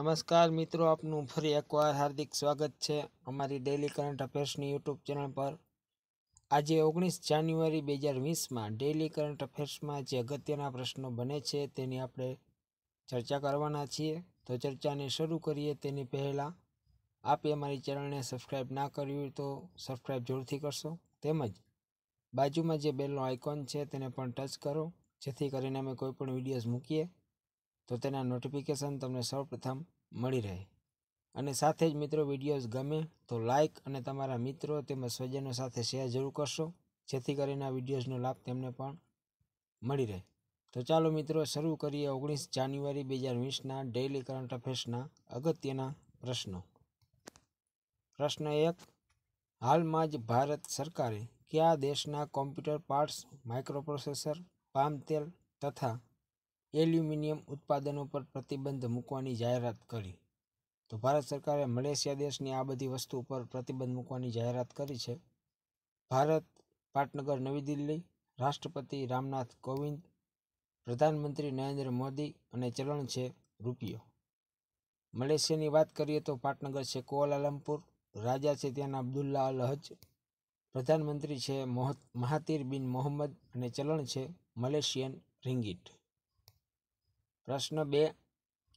નમસ્કાર મિત્રો આપનું ફરી એકવાર હાર્દિક સ્વાગત છે અમારી ડેલી કરંટ અફેર્સની યુટ્યુબ ચેનલ પર આજે ઓગણીસ જાન્યુઆરી બે હજાર વીસમાં ડેલી કરંટ અફેર્સમાં જે અગત્યના પ્રશ્નો બને છે તેની આપણે ચર્ચા કરવાના છીએ તો ચર્ચાને શરૂ કરીએ તેની પહેલાં આપે અમારી ચેનલને સબસ્ક્રાઈબ ના કરી તો સબસ્ક્રાઈબ જરૂરથી કરશો તેમજ બાજુમાં જે બેલનો આઇકોન છે તેને પણ ટચ કરો જેથી કરીને અમે કોઈપણ વિડીયોઝ મૂકીએ તો તેના નોટિફિકેશન તમને સૌપ્રથમ મળી રહે અને સાથે જ મિત્રો વિડીયોઝ ગમે તો લાઇક અને તમારા મિત્રો તેમજ સ્વજનો સાથે શેર જરૂર કરશો જેથી કરીને આ વિડીયોઝનો લાભ તેમને પણ મળી રહે તો ચાલો મિત્રો શરૂ કરીએ ઓગણીસ જાન્યુઆરી બે હજાર વીસના ડેઇલી કરંટ અફેર્સના અગત્યના પ્રશ્નો પ્રશ્ન એક હાલમાં જ ભારત સરકારે કયા દેશના કોમ્પ્યુટર પાર્ટ્સ માઇક્રોપ્રોસેસર પામ તેલ તથા એલ્યુમિનિયમ ઉત્પાદનો પર પ્રતિબંધ મૂકવાની જાહેરાત કરી તો ભારત સરકારે મલેશિયા દેશની આ બધી વસ્તુ પર પ્રતિબંધ મૂકવાની જાહેરાત કરી છે ભારત પાટનગર નવી દિલ્હી રાષ્ટ્રપતિ રામનાથ કોવિંદ પ્રધાનમંત્રી નરેન્દ્ર મોદી અને ચલણ છે રૂપિયો મલેશિયાની વાત કરીએ તો પાટનગર છે કોલાલમપુર રાજા છે ત્યાંના અબ્દુલ્લા અલ હજ પ્રધાનમંત્રી છે મોહ મહાતીર બિન મોહમ્મદ અને ચલણ છે મલેશિયન રિંગીટ પ્રશ્ન બે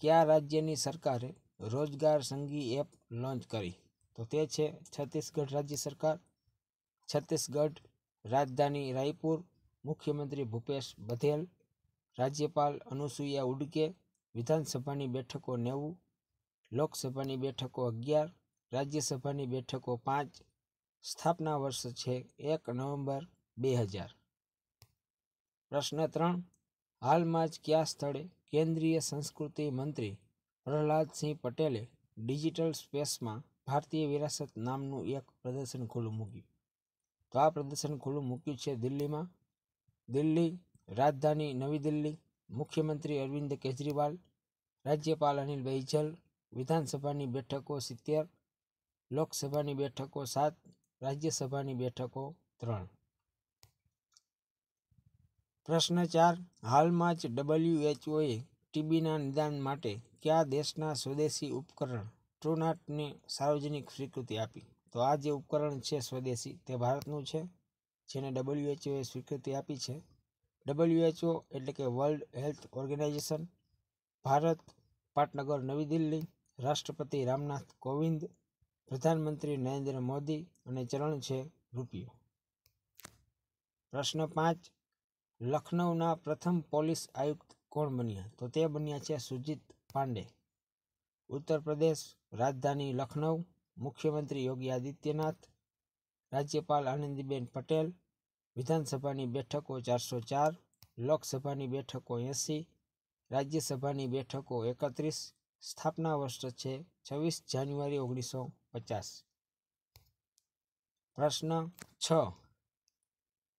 કયા રાજ્યની સરકારે રોજગાર સંઘી એપ લોન્ચ કરી તો તે છે છત્તીસગઢ રાજ્ય સરકાર છત્તીસગઢ રાજધાની રાયપુર મુખ્યમંત્રી ભૂપેશ બધેલ રાજ્યપાલ અનુસુયા ઉડકે વિધાનસભાની બેઠકો નેવું લોકસભાની બેઠકો અગિયાર રાજ્યસભાની બેઠકો પાંચ સ્થાપના વર્ષ છે એક નવેમ્બર બે હજાર પ્રશ્ન ત્રણ હાલમાં જ કયા સ્થળે કેન્દ્રીય સંસ્કૃતિ મંત્રી પ્રહલાદસિંહ પટેલે ડિજિટલ સ્પેસમાં ભારતીય વિરાસત નામનું એક પ્રદર્શન ખુલ્લું મૂક્યું તો આ પ્રદર્શન ખુલ્લું મૂક્યું છે દિલ્હીમાં દિલ્હી રાજધાની નવી દિલ્હી મુખ્યમંત્રી અરવિંદ કેજરીવાલ રાજ્યપાલ અનિલ બૈજલ વિધાનસભાની બેઠકો સિત્તેર લોકસભાની બેઠકો સાત રાજ્યસભાની બેઠકો ત્રણ પ્રશ્ન ચાર હાલમાં જ ડબલ્યુએચઓએ ટીબીના નિદાન માટે કયા દેશના સ્વદેશી ઉપકરણ ટ્રુનાટને સાર્વજનિક સ્વીકૃતિ આપી તો આ જે ઉપકરણ છે સ્વદેશી તે ભારતનું છે જેને ડબલ્યુએચઓએ સ્વીકૃતિ આપી છે ડબલ્યુએચઓ એટલે કે વર્લ્ડ હેલ્થ ઓર્ગેનાઇઝેશન ભારત પાટનગર નવી દિલ્હી રાષ્ટ્રપતિ રામનાથ કોવિંદ પ્રધાનમંત્રી નરેન્દ્ર મોદી અને ચરણ છે રૂપિયો પ્રશ્ન પાંચ લખનૌના પ્રથમ પોલીસ આયુક્ત કોણ બન્યા તો તે બન્યા છે સુજીત પાંડે ઉત્તર પ્રદેશ રાજધાની લખનૌ મુખ્યમંત્રી યોગી આદિત્યનાથ રાજ્યપાલ આનંદીબેન પટેલ વિધાનસભાની બેઠકો ચારસો ચાર લોકસભાની બેઠકો એંસી રાજ્યસભાની બેઠકો એકત્રીસ સ્થાપના વર્ષ છે છવ્વીસ જાન્યુઆરી ઓગણીસો પચાસ પ્રશ્ન છ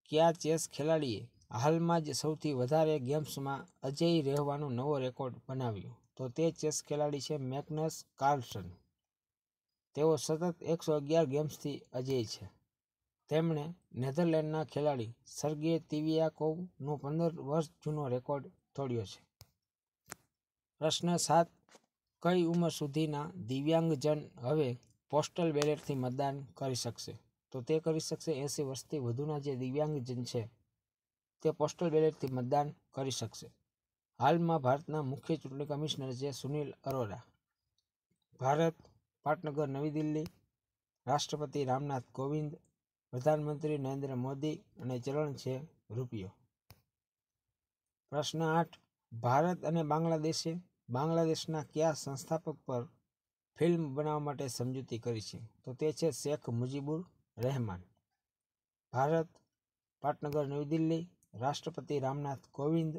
કયા ચેસ ખેલાડીએ હાલમાં જ સૌથી વધારે ગેમ્સમાં અજેય રહેવાનું નવો રેકોર્ડ બનાવ્યું તો તે ચેસ ખેલાડી છે મેકનસ કાર્લસન તેઓ સતત એકસો અગિયાર ગેમ્સથી અજય છે તેમણે નેધરલેન્ડના ખેલાડી સર્ગે તિવિયાકોવનો પંદર વર્ષ જૂનો રેકોર્ડ તોડ્યો છે પ્રશ્ન સાત કઈ ઉંમર સુધીના દિવ્યાંગજન હવે પોસ્ટલ બેલેટથી મતદાન કરી શકશે તો તે કરી શકશે એંસી વર્ષથી વધુના જે દિવ્યાંગજન છે તે પોસ્ટલ બેલેટથી મતદાન કરી શકશે હાલમાં ભારતના મુખ્ય ચૂંટણી કમિશનર છે સુનિલ અરોરા ભારત પાટનગર નવી દિલ્હી રાષ્ટ્રપતિ રામનાથ કોવિંદ પ્રધાનમંત્રી નરેન્દ્ર મોદી અને ચલણ છે રૂપિયો પ્રશ્ન આઠ ભારત અને બાંગ્લાદેશે બાંગ્લાદેશના કયા સંસ્થાપક પર ફિલ્મ બનાવવા માટે સમજૂતી કરી છે તો તે છે શેખ મુજીબુર રહેમાન ભારત પાટનગર નવી દિલ્હી રાષ્ટ્રપતિ રામનાથ કોવિંદ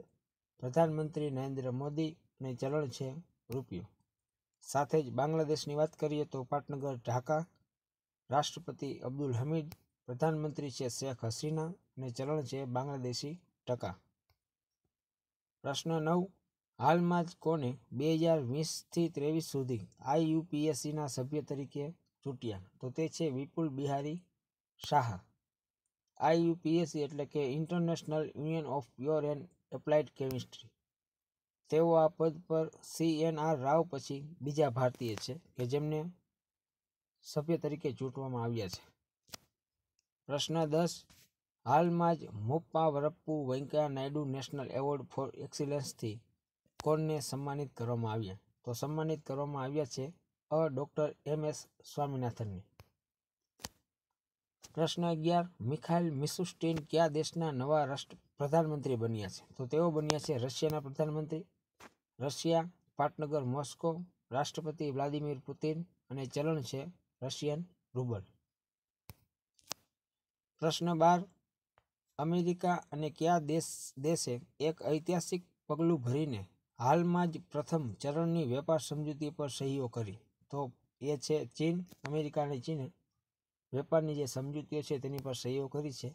પ્રધાનમંત્રી નરેન્દ્ર મોદીને ચલણ છે રૂપિયો સાથે જ બાંગ્લાદેશની વાત કરીએ તો પાટનગર ઢાકા રાષ્ટ્રપતિ અબ્દુલ હમીદ પ્રધાનમંત્રી છે શેખ હસીના અને ચલણ છે બાંગ્લાદેશી ટકા પ્રશ્ન નવ હાલમાં જ કોને બે હજાર વીસથી ત્રેવીસ સુધી આઈયુપીએસસીના સભ્ય તરીકે ચૂંટ્યા તો તે છે વિપુલ બિહારી શાહ આઈયુપીએસસી એટલે કે international union of pure and applied chemistry તેઓ આ પદ પર સી એન આર રાવ પછી બીજા ભારતીય છે કે જેમને સભ્ય તરીકે ચૂંટવામાં આવ્યા છે પ્રશ્ન દસ હાલમાં જ Muppavarapu Venkaiah Naidu national award for એક્સિલન્સથી કોણને સન્માનિત કરવામાં આવ્યા તો સન્માનિત કરવામાં આવ્યા છે અ ડૉક્ટર એમ એસ સ્વામિનાથનને પ્રશ્ન અગિયાર મિખાઇલ મિસુસ્ટીન કયા દેશના નવા રાષ્ટ્ર પ્રધાનમંત્રી બન્યા છે તો તેઓ બન્યા છે રશિયાના પ્રધાનમંત્રી રશિયા પાટનગર મોસ્કો રાષ્ટ્રપતિ વ્લાદિમીર પુતિન અને ચલણ છે રશિયન રૂબલ પ્રશ્ન બાર અમેરિકા અને કયા દેશ દેશે એક ઐતિહાસિક પગલું ભરીને હાલમાં જ પ્રથમ ચરણની વેપાર સમજૂતી પર સહીઓ કરી તો એ છે ચીન અમેરિકા અને ચીને વેપારની જે સમજૂતીઓ છે તેની પર સહીઓ કરી છે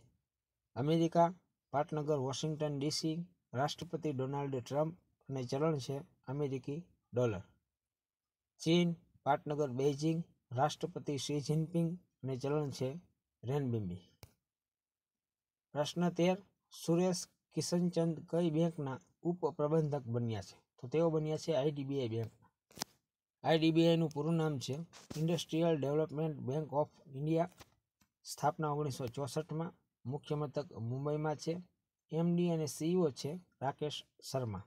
અમેરિકા પાટનગર વોશિંગ્ટન ડીસી રાષ્ટ્રપતિ ડોનાલ્ડ ટ્રમ્પ અને ચલણ છે અમેરિકી ડોલર ચીન પાટનગર બેઇજિંગ રાષ્ટ્રપતિ શી જિનપિંગ અને ચલણ છે રેનબીમ્બી પ્રશ્ન તેર સુરેશ કિશનચંદ કઈ બેંકના ઉપપ્રબંધક બન્યા છે તો તેઓ બન્યા છે આઈડીબીઆઈ બેંક આઈડીબીઆઈનું પૂરું નામ છે industrial development bank of India સ્થાપના ઓગણીસો ચોસઠમાં મુખ્ય મથક મુંબઈમાં છે એમડી અને સીઈઓ છે રાકેશ શર્મા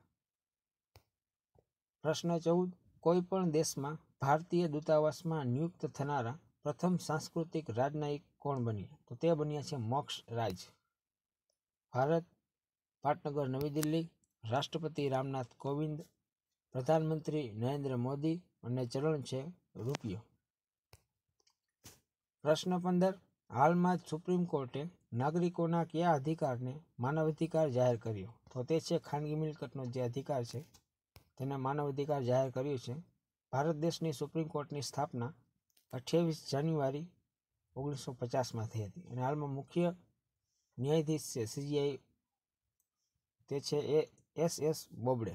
પ્રશ્ન ચૌદ કોઈપણ દેશમાં ભારતીય દૂતાવાસમાં નિયુક્ત થનારા પ્રથમ સાંસ્કૃતિક રાજનાયક કોણ બન્યા તો તે બન્યા છે મોક્ષ રાજ ભારત પાટનગર નવી દિલ્હી રાષ્ટ્રપતિ રામનાથ કોવિંદ પ્રધાનમંત્રી નરેન્દ્ર મોદી અને ચલણ છે રૂપિયો પ્રશ્ન પંદર હાલમાં જ સુપ્રીમ કોર્ટે નાગરિકોના કયા અધિકારને માનવાધિકાર જાહેર કર્યો તો તે છે ખાનગી મિલકતનો જે અધિકાર છે તેને માનવાધિકાર જાહેર કર્યો છે ભારત દેશની સુપ્રીમ કોર્ટની સ્થાપના અઠ્યાવીસ જાન્યુઆરી ઓગણીસો પચાસમાં થઈ હતી અને હાલમાં મુખ્ય ન્યાયાધીશ છે સીજીઆઈ તે છે એ એસ એસ બોબડે